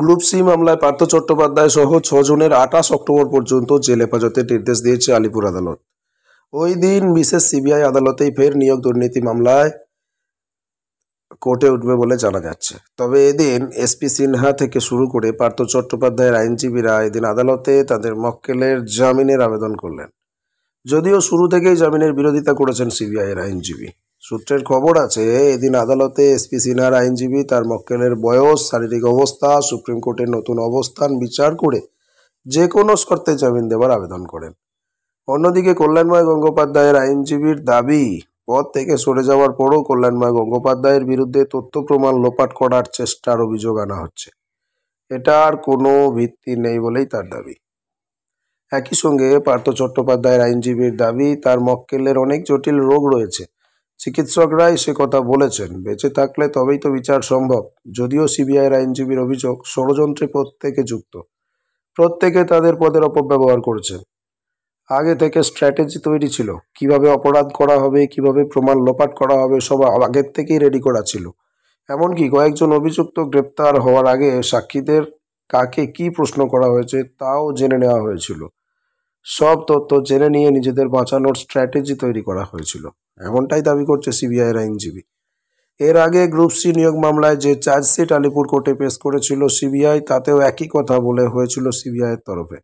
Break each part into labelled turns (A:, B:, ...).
A: group C মামলায় পার্থ চট্টোপাধ্যায় সহ ছজনের আঠাশ অক্টোবর পর্যন্ত জেল হেফাজতের নির্দেশ দিয়েছে আলিপুর আদালত ওই দিন বিশেষ সিবিআই আদালতেই ফের নিয়োগ দুর্নীতি মামলায় কোর্টে উঠবে বলে জানা যাচ্ছে তবে এদিন এসপি সিনহা থেকে শুরু করে পার্থ চট্টোপাধ্যায়ের আইনজীবীরা এদিন আদালতে তাদের মক্কেলের জামিনের আবেদন করলেন যদিও শুরু থেকেই জামিনের বিরোধিতা করেছেন সিবিআইয়ের আইনজীবী সূত্রের খবর আছে এদিন আদালতে এসপি সিনহার আইনজীবী তার মক্কেলের বয়স শারীরিক অবস্থা সুপ্রিম কোর্টের নতুন অবস্থান বিচার করে যে কোনো শর্তে জামিন দেবার আবেদন করেন অন্যদিকে কল্যাণময় গঙ্গোপাধ্যায়ের আইনজীবীর দাবি পদ থেকে সরে যাওয়ার পরও কল্যাণময় গঙ্গোপাধ্যায়ের বিরুদ্ধে তথ্য প্রমাণ লোপাট করার চেষ্টার অভিযোগ আনা হচ্ছে এটার কোনো ভিত্তি নেই বলেই তার দাবি একই সঙ্গে পার্থ চট্টোপাধ্যায়ের আইনজীবীর দাবি তার মক্কেলের অনেক জটিল রোগ রয়েছে চিকিৎসকরাই সে কথা বলেছেন বেঁচে থাকলে তবেই তো বিচার সম্ভব যদিও সিবিআইয়ের আইনজীবীর অভিযোগ ষড়যন্ত্রে প্রত্যেকে যুক্ত প্রত্যেকে তাদের পদের অপব্যবহার করেছেন আগে থেকে স্ট্র্যাটেজি তৈরি ছিল কিভাবে অপরাধ করা হবে কিভাবে প্রমাণ লোপাট করা হবে সব আগের থেকেই রেডি করা ছিল এমনকি কয়েকজন অভিযুক্ত গ্রেপ্তার হওয়ার আগে সাক্ষীদের কাকে কি প্রশ্ন করা হয়েছে তাও জেনে নেওয়া হয়েছিল সব তথ্য জেনে নিয়ে নিজেদের বাঁচানোর স্ট্র্যাটেজি তৈরি করা হয়েছিল এমনটাই দাবি করছে এর আইনজীবী এর আগে গ্রুপ সি নিয়োগ মামলায় যে চার্জশিট আলিপুর কোর্টে পেশ করেছিল সিবিআই তাতেও একই কথা বলে হয়েছিল সিবিআইয়ের তরফে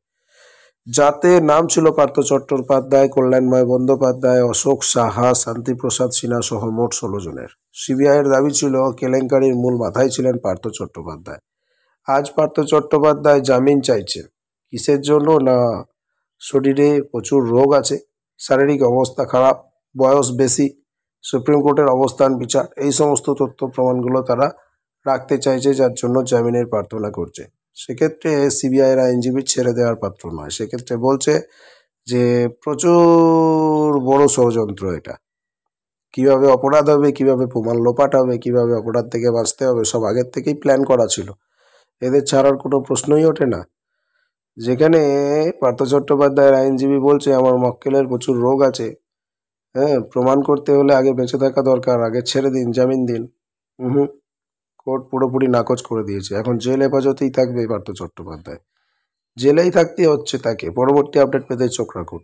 A: যাতে নাম ছিল পার্থ চট্টোপাধ্যায় কল্যাণময় বন্দ্যোপাধ্যায় অশোক সাহা শান্তিপ্রসাদ সিনহা সহ মোট ষোলো জনের সিবিআইয়ের দাবি ছিল কেলেঙ্কারির মূল মাথায় ছিলেন পার্থ চট্টোপাধ্যায় আজ পার্থ চট্টোপাধ্যায় জামিন চাইছেন কিসের জন্য না শরীরে প্রচুর রোগ আছে শারীরিক অবস্থা খারাপ বয়স বেশি সুপ্রিম কোর্টের অবস্থান বিচার এই সমস্ত তথ্য প্রমাণগুলো তারা রাখতে চাইছে যার জন্য জামিনের প্রার্থনা করছে সেক্ষেত্রে সিবিআইয়ের আইনজীবী ছেড়ে দেওয়ার পাত্র নয় সেক্ষেত্রে বলছে যে প্রচুর বড় ষড়যন্ত্র এটা কিভাবে অপরাধ হবে কিভাবে প্রমাণ লোপাট হবে কিভাবে অপরাধ থেকে বাঁচতে হবে সব আগের থেকেই প্ল্যান করা ছিল এদের ছাড়ার কোনো প্রশ্নই ওঠে না যেখানে পার্থ চট্টোপাধ্যায়ের আইনজীবী বলছে আমার মক্কেলের প্রচুর রোগ আছে হ্যাঁ প্রমাণ করতে হলে আগে বেঁচে থাকা দরকার আগে ছেড়ে দিন জামিন দিন হুম কোর্ট পুরোপুরি নাকচ করে দিয়েছে এখন জেল হেফাজতেই থাকবে পার্থ চট্টোপাধ্যায় জেলেই থাকতে হচ্ছে তাকে পরবর্তী আপডেট পেতে চোখ রাখুন